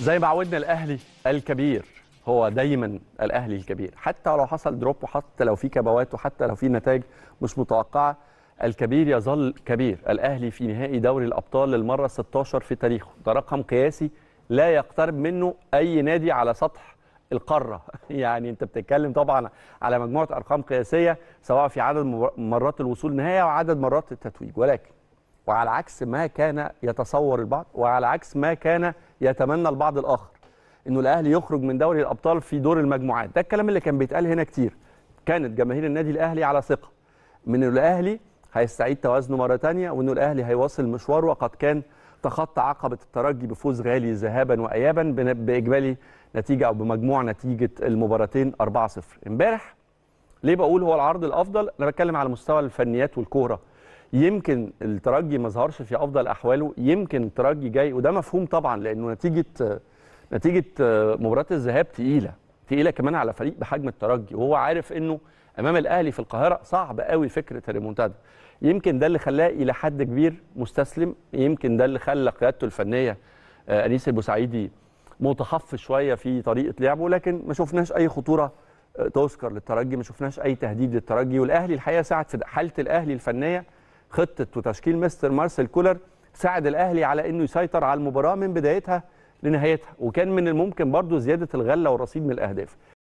زي ما عودنا الاهلي الكبير هو دايما الاهلي الكبير حتى لو حصل دروب وحتى لو في كبوات وحتى لو في نتائج مش متوقعه الكبير يظل كبير الاهلي في نهائي دوري الابطال للمره 16 في تاريخه ده رقم قياسي لا يقترب منه اي نادي على سطح القاره يعني انت بتتكلم طبعا على مجموعه ارقام قياسيه سواء في عدد مرات الوصول نهائي او عدد مرات التتويج ولكن وعلى عكس ما كان يتصور البعض وعلى عكس ما كان يتمنى البعض الاخر انه الاهلي يخرج من دوري الابطال في دور المجموعات ده الكلام اللي كان بيتقال هنا كتير كانت جماهير النادي الاهلي على ثقه من انه الاهلي هيستعيد توازنه مره ثانيه وانه الاهلي هيواصل مشواره وقد كان تخطى عقبه الترجي بفوز غالي ذهابا وايابا باجمالي نتيجه او بمجموع نتيجه المباراتين 4-0 امبارح ليه بقول هو العرض الافضل انا بتكلم على مستوى الفنيات والكوره يمكن الترجي ما ظهرش في افضل احواله يمكن الترجي جاي وده مفهوم طبعا لانه نتيجه نتيجه آه، مباراه الذهاب تقيله تقيله كمان على فريق بحجم الترجي وهو عارف انه امام الاهلي في القاهره صعب قوي فكره الريمونتادا يمكن ده اللي خلاه الى حد كبير مستسلم يمكن ده اللي خلى قيادته الفنيه آه، انيس البوسعيدي متحفظ شويه في طريقه لعبه لكن ما شفناش اي خطوره آه، تذكر للترجي ما شفناش اي تهديد للترجي والاهلي الحقيقه ساعد في حاله الاهلي الفنيه خطه وتشكيل مستر مارسيل كولر ساعد الاهلي على انه يسيطر على المباراه من بدايتها لنهايتها وكان من الممكن برضه زياده الغله والرصيد من الاهداف